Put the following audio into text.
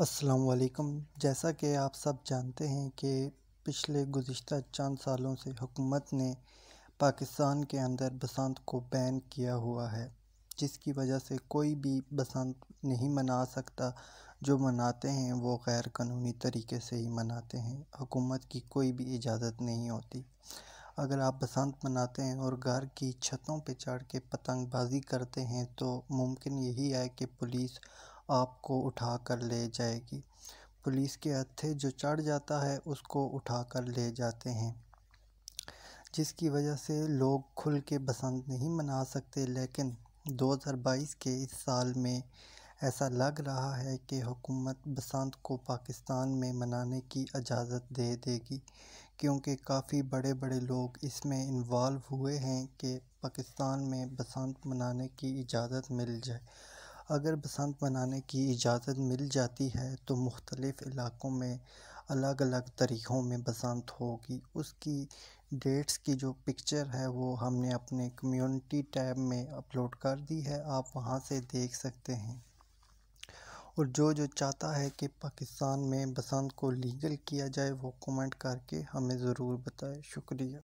अस्सलाम जैसा कि आप सब जानते हैं कि पिछले गुज्त चंद सालों से हुकूमत ने पाकिस्तान के अंदर बसंत को बैन किया हुआ है जिसकी वजह से कोई भी बसंत नहीं मना सकता जो मनाते हैं वो गैर कानूनी तरीके से ही मनाते हैं हुकूमत की कोई भी इजाज़त नहीं होती अगर आप बसंत मनाते हैं और घर की छतों पर चढ़ के पतंगबाजी करते हैं तो मुमकिन यही है कि पुलिस आपको उठा कर ले जाएगी पुलिस के हत्थे जो चढ़ जाता है उसको उठा कर ले जाते हैं जिसकी वजह से लोग खुल के बसंत नहीं मना सकते लेकिन 2022 के इस साल में ऐसा लग रहा है कि हुकूमत बसंत को पाकिस्तान में मनाने की इजाज़त दे देगी क्योंकि काफ़ी बड़े बड़े लोग इसमें इन्वॉल्व हुए हैं कि पाकिस्तान में बसंत मनाने की इजाज़त मिल जाए अगर बसंत मनाने की इजाज़त मिल जाती है तो मुख्तलिफ़ इलाक़ों में अलग अलग तरीक़ों में बसंत होगी उसकी डेट्स की जो पिक्चर है वो हमने अपने कम्युनिटी टैब में अपलोड कर दी है आप वहाँ से देख सकते हैं और जो जो चाहता है कि पाकिस्तान में बसंत को लीगल किया जाए वो कमेंट करके हमें ज़रूर बताए शुक्रिया